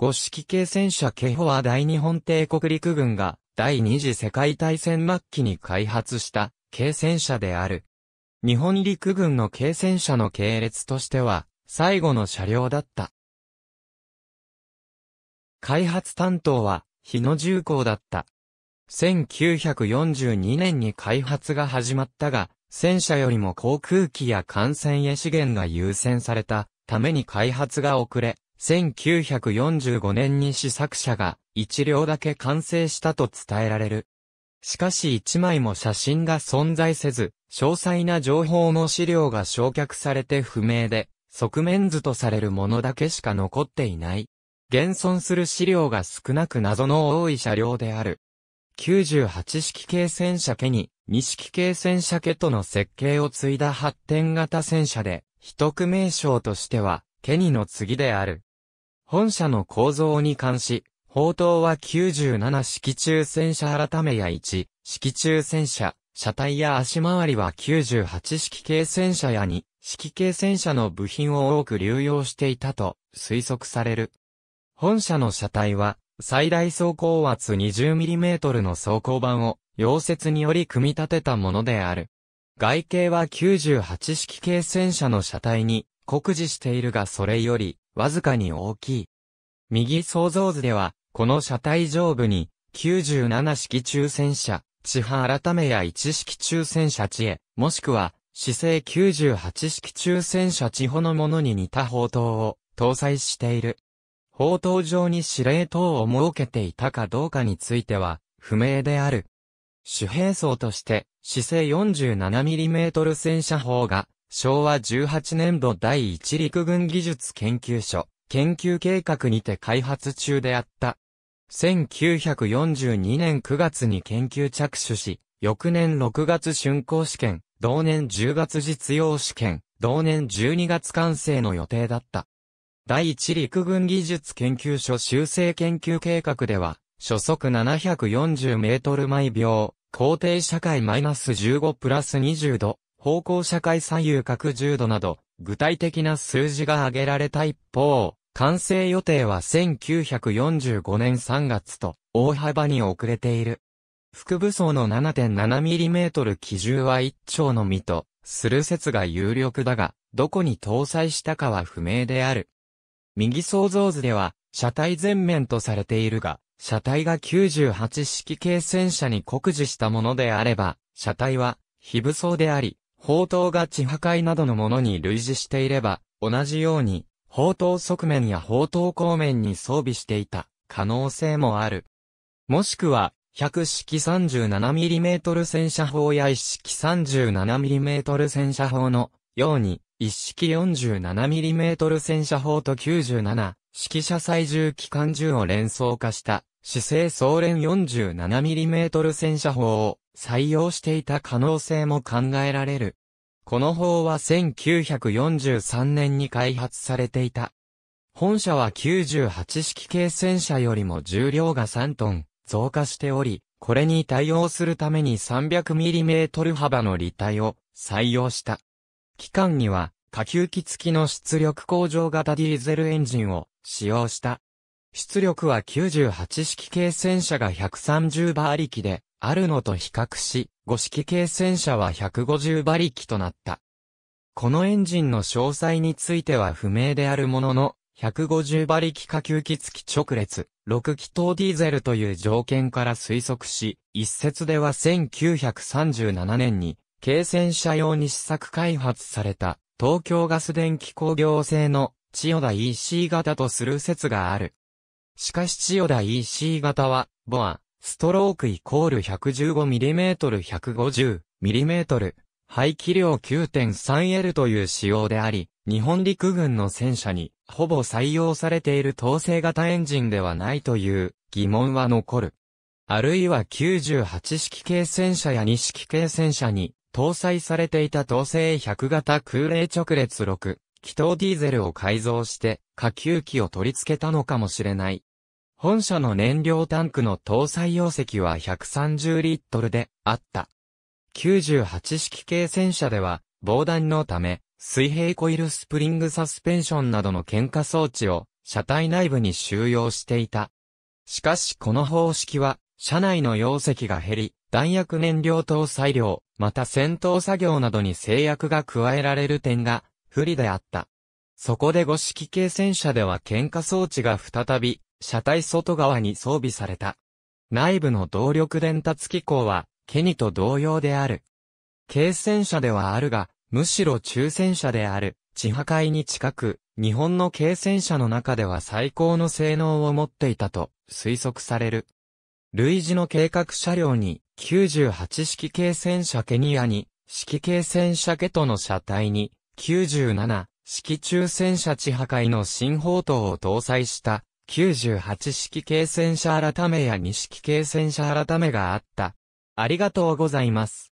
五式系戦車ケホは大日本帝国陸軍が第二次世界大戦末期に開発した軽戦車である。日本陸軍の軽戦車の系列としては最後の車両だった。開発担当は日野重工だった。1942年に開発が始まったが、戦車よりも航空機や艦船へ資源が優先されたために開発が遅れ、1945年に試作車が1両だけ完成したと伝えられる。しかし1枚も写真が存在せず、詳細な情報の資料が焼却されて不明で、側面図とされるものだけしか残っていない。現存する資料が少なく謎の多い車両である。98式系戦車家に、2式系戦車家との設計を継いだ発展型戦車で、一区名称としては、ケニの次である。本社の構造に関し、砲塔は97式中戦車改めや1、式中戦車、車体や足回りは98式系戦車や2、式系戦車の部品を多く流用していたと推測される。本社の車体は、最大走行圧 20mm の走行板を、溶接により組み立てたものである。外形は98式系戦車の車体に、酷似しているがそれより、わずかに大きい。右想像図では、この車体上部に、97式中戦車、地波改めや1式中戦車地へ、もしくは、姿勢98式中戦車地方のものに似た砲塔を搭載している。砲塔上に司令塔を設けていたかどうかについては、不明である。主兵装として、姿勢 47mm 戦車砲が昭和18年度第一陸軍技術研究所、研究計画にて開発中であった。1942年9月に研究着手し、翌年6月竣工試験、同年10月実用試験、同年12月完成の予定だった。第一陸軍技術研究所修正研究計画では、初速740メートル毎秒、高低社会マイナス15プラス20度、方向社会左右角10度など、具体的な数字が挙げられた一方、完成予定は1945年3月と、大幅に遅れている。副武装の 7.7mm 機銃は一丁のみと、する説が有力だが、どこに搭載したかは不明である。右想像図では、車体全面とされているが、車体が98式系戦車に酷似したものであれば、車体は、非武装であり、砲塔が地破壊などのものに類似していれば、同じように、砲塔側面や砲塔後面に装備していた可能性もある。もしくは、100式 37mm 戦車砲や1式 37mm 戦車砲のように、1式 47mm 戦車砲と97式車載重機関銃を連想化した、姿勢総連 47mm 戦車砲を採用していた可能性も考えられる。この法は1943年に開発されていた。本社は98式系戦車よりも重量が3トン増加しており、これに対応するために 300mm 幅の履帯を採用した。機関には下級機付きの出力向上型ディーゼルエンジンを使用した。出力は98式系戦車が130馬力であるのと比較し、五式系戦車は150馬力となった。このエンジンの詳細については不明であるものの、150馬力下級機付き直列、6気筒ディーゼルという条件から推測し、一説では1937年に、軽戦車用に試作開発された、東京ガス電気工業製の、千代田 EC 型とする説がある。しかし千代田 EC 型は、ボア、ストロークイコール 115mm150mm、排気量 9.3L という仕様であり、日本陸軍の戦車にほぼ採用されている統制型エンジンではないという疑問は残る。あるいは98式系戦車や2式系戦車に搭載されていた統制100型空冷直列6、気筒ディーゼルを改造して、下級機を取り付けたのかもしれない。本社の燃料タンクの搭載容積は130リットルであった。98式系戦車では、防弾のため、水平コイルスプリングサスペンションなどの喧嘩装置を車体内部に収容していた。しかしこの方式は、車内の容積が減り、弾薬燃料搭載量、また戦闘作業などに制約が加えられる点が不利であった。そこで5式系戦車では喧嘩装置が再び車体外側に装備された。内部の動力伝達機構は、ケニと同様である。軽戦車ではあるが、むしろ中戦車である、地破壊に近く、日本の軽戦車の中では最高の性能を持っていたと推測される。類似の計画車両に、98式軽戦車ケニアに、式軽戦車ケトの車体に、97式中戦車地破壊の新砲塔を搭載した98式軽戦車改めや2式軽戦車改めがあった。ありがとうございます。